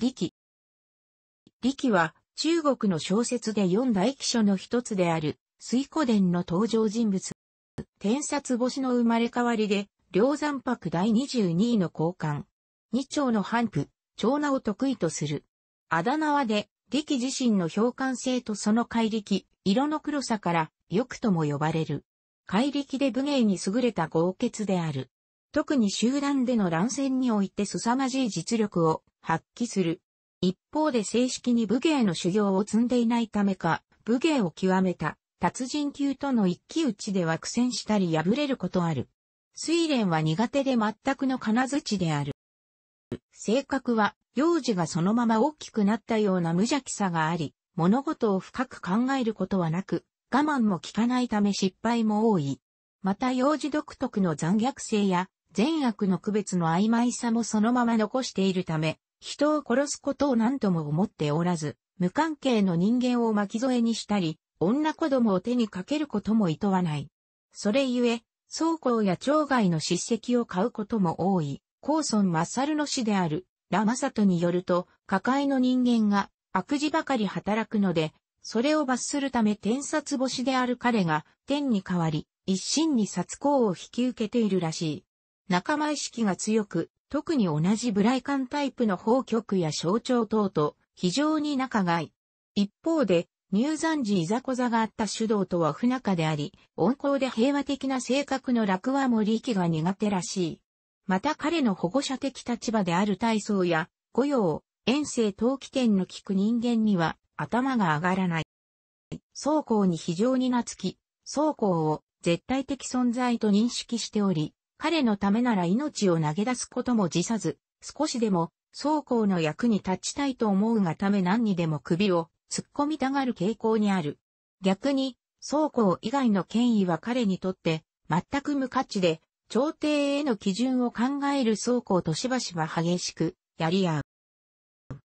力。力は中国の小説で四大記書の一つである水古伝の登場人物。天殺星の生まれ変わりで、梁山泊第22位の交換。二丁の反布、長名を得意とする。あだ名はで、力自身の評感性とその怪力、色の黒さから、欲とも呼ばれる。怪力で武芸に優れた豪傑である。特に集団での乱戦において凄まじい実力を発揮する。一方で正式に武芸の修行を積んでいないためか、武芸を極めた達人級との一騎打ちでは苦戦したり敗れることある。水蓮は苦手で全くの金槌である。性格は、幼児がそのまま大きくなったような無邪気さがあり、物事を深く考えることはなく、我慢も効かないため失敗も多い。また幼児独特の残虐性や善悪の区別の曖昧さもそのまま残しているため、人を殺すことを何とも思っておらず、無関係の人間を巻き添えにしたり、女子供を手にかけることも厭わない。それゆえ、倉庫や町外の叱責を買うことも多い、高村マサルの死である、ラマサトによると、下界の人間が悪事ばかり働くので、それを罰するため天殺星である彼が天に代わり、一心に殺行を引き受けているらしい。仲間意識が強く、特に同じブライカンタイプの宝局や象徴等と非常に仲がいい。一方で、入山時いざこざがあった主導とは不仲であり、温厚で平和的な性格の楽は森力が苦手らしい。また彼の保護者的立場である体操や、御用、遠征陶器店の聞く人間には頭が上がらない。双方に非常に懐き、双方を絶対的存在と認識しており、彼のためなら命を投げ出すことも辞さず、少しでも、双方の役に立ちたいと思うがため何にでも首を突っ込みたがる傾向にある。逆に、双方以外の権威は彼にとって全く無価値で、朝廷への基準を考える双方としばしば激しく、やり合う。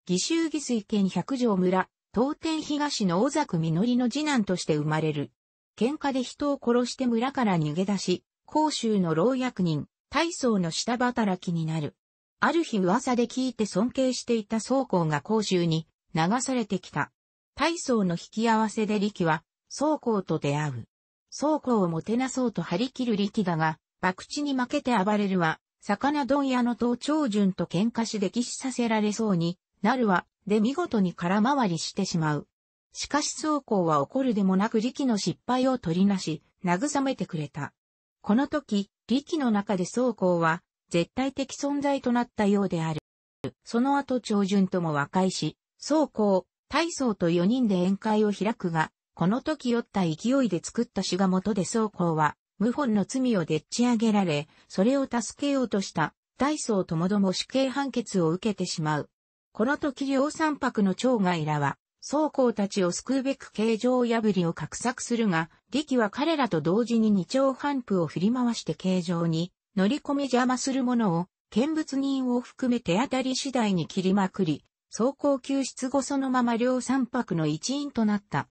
義州義水県百条村、東天東の大作実の次男として生まれる。喧嘩で人を殺して村から逃げ出し、甲州の老役人、大層の下働きになる。ある日噂で聞いて尊敬していた僧公が甲州に流されてきた。大層の引き合わせで力は、僧公と出会う。僧公をもてなそうと張り切る力だが、博打に負けて暴れるは、魚問屋の東長順と喧嘩し溺死させられそうになるは、で見事に空回りしてしまう。しかし僧公は怒るでもなく力の失敗を取りなし、慰めてくれた。この時、力の中で宗公は、絶対的存在となったようである。その後長順とも和解し、宗公、大宗と4人で宴会を開くが、この時酔った勢いで作った詩が元で宗公は、謀反の罪をでっち上げられ、それを助けようとした、大層ともども死刑判決を受けてしまう。この時両三泊の長外らは、装甲たちを救うべく形状破りを画策するが、力は彼らと同時に二丁半布を振り回して形状に乗り込み邪魔する者を、見物人を含め手当たり次第に切りまくり、装甲救出後そのまま両三泊の一員となった。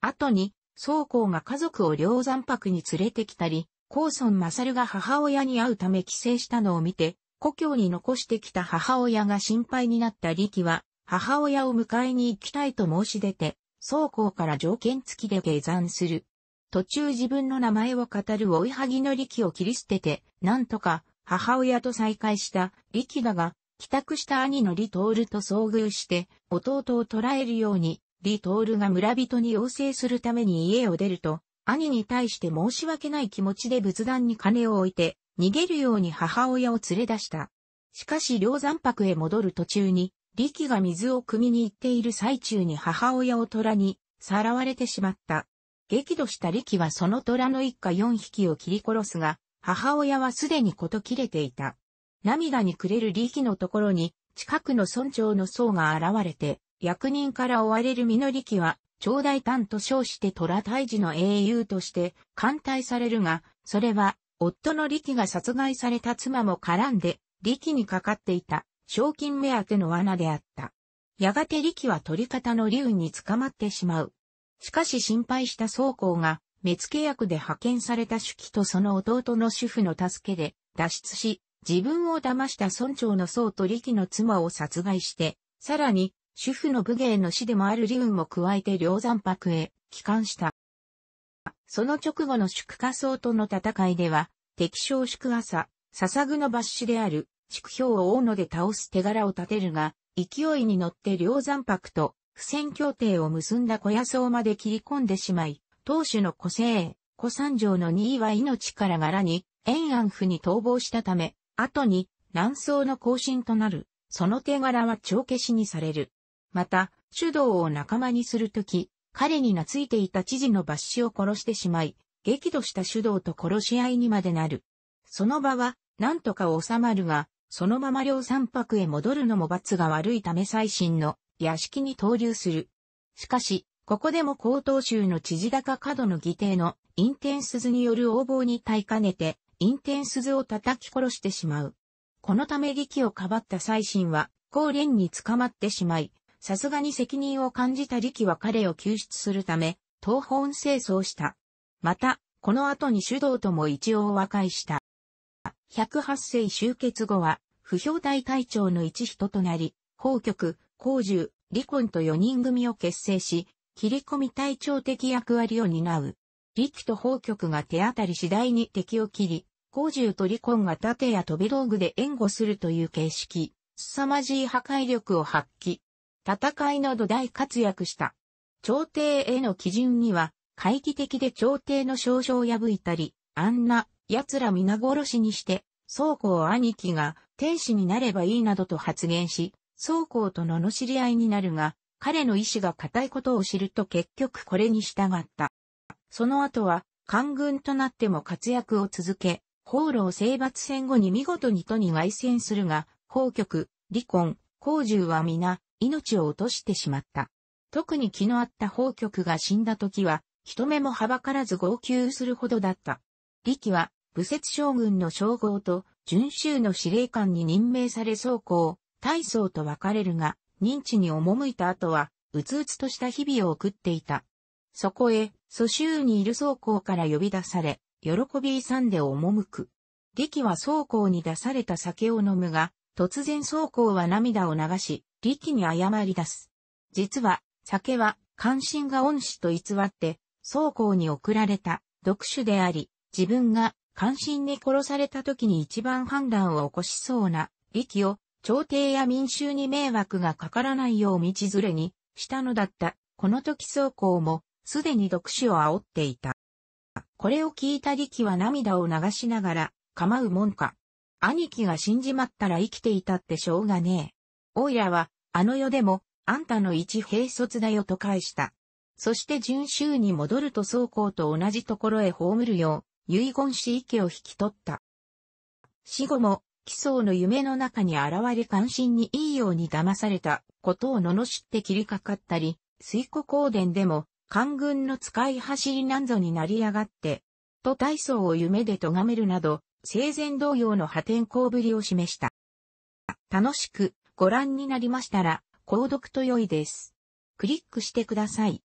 後に、装甲が家族を両三泊に連れてきたり、高村勝が母親に会うため帰省したのを見て、故郷に残してきた母親が心配になった力は、母親を迎えに行きたいと申し出て、倉庫から条件付きで下山する。途中自分の名前を語る追いはぎの力を切り捨てて、なんとか母親と再会した力だが、帰宅した兄のリトールと遭遇して、弟を捕らえるように、リトールが村人に要請するために家を出ると、兄に対して申し訳ない気持ちで仏壇に金を置いて、逃げるように母親を連れ出した。しかし両山泊へ戻る途中に、力が水を汲みに行っている最中に母親を虎にさらわれてしまった。激怒した力はその虎の一家四匹を切り殺すが、母親はすでにこと切れていた。涙に暮れる力のところに、近くの村長の僧が現れて、役人から追われる身の力は、長大胆と称して虎退治の英雄として、艦隊されるが、それは、夫の力が殺害された妻も絡んで、力にかかっていた。賞金目当ての罠であった。やがて力は取り方の竜に捕まってしまう。しかし心配した宗公が、目付役で派遣された主記とその弟の主婦の助けで脱出し、自分を騙した村長の僧と力の妻を殺害して、さらに、主婦の武芸の死でもあるリウンも加えて両山泊へ帰還した。その直後の宿家僧との戦いでは、敵将宿朝、笹具の抜死である畜票を大野で倒す手柄を立てるが、勢いに乗って両山泊と、不戦協定を結んだ小野草まで切り込んでしまい、当主の古生、古三条の二位は命から柄に、延安府に逃亡したため、後に、南宋の更進となる、その手柄は帳消しにされる。また、主導を仲間にするとき、彼に懐いていた知事の抜死を殺してしまい、激怒した主導と殺し合いにまでなる。その場は、なんとか収まるが、そのまま両三泊へ戻るのも罰が悪いため最新の屋敷に投留する。しかし、ここでも高等州の知事高角の議定のインテンスズによる横暴に耐えかねて、インテンスズを叩き殺してしまう。このため義をかばった最新は、高連に捕まってしまい、さすがに責任を感じた力は彼を救出するため、東方清掃した。また、この後に主導とも一応和解した。108世終結後は、不評大隊長の一人となり、法局、公獣、離婚と4人組を結成し、切り込み隊長的役割を担う。力と法局が手当たり次第に敵を切り、公獣と離婚が盾や飛び道具で援護するという形式、凄まじい破壊力を発揮。戦いなど大活躍した。朝廷への基準には、懐疑的で朝廷の少々を破いたり、あんな、奴ら皆殺しにして、宗公兄貴が天使になればいいなどと発言し、宗公と罵り合いになるが、彼の意志が固いことを知ると結局これに従った。その後は、官軍となっても活躍を続け、放浪征伐戦後に見事に都に外戦するが、宝局、離婚、宝獣は皆、命を落としてしまった。特に気の合った宝局が死んだ時は、人目もはばからず号泣するほどだった。力は、武節将軍の称号と、巡州の司令官に任命され総校、大層と別れるが、認知に赴いた後は、うつうつとした日々を送っていた。そこへ、蘇州にいる総校から呼び出され、喜び勇んで赴く。力は総校に出された酒を飲むが、突然総校は涙を流し、力に謝り出す。実は、酒は、関心が恩師と偽って、総校に送られた、読書であり、自分が関心に殺された時に一番判断を起こしそうな、力を、朝廷や民衆に迷惑がかからないよう道連れにしたのだった。この時総公も、すでに毒死を煽っていた。これを聞いた力は涙を流しながら、構うもんか。兄貴が死んじまったら生きていたってしょうがねえ。おいらは、あの世でも、あんたの一兵卒だよと返した。そして順州に戻ると総公と同じところへ葬るよう、遺言し池を引き取った。死後も、奇想の夢の中に現れ関心にいいように騙されたことを罵って切りかかったり、水庫光殿でも、官軍の使い走りなんぞになり上がって、と大層を夢で咎めるなど、生前同様の破天荒ぶりを示した。楽しくご覧になりましたら、購読と良いです。クリックしてください。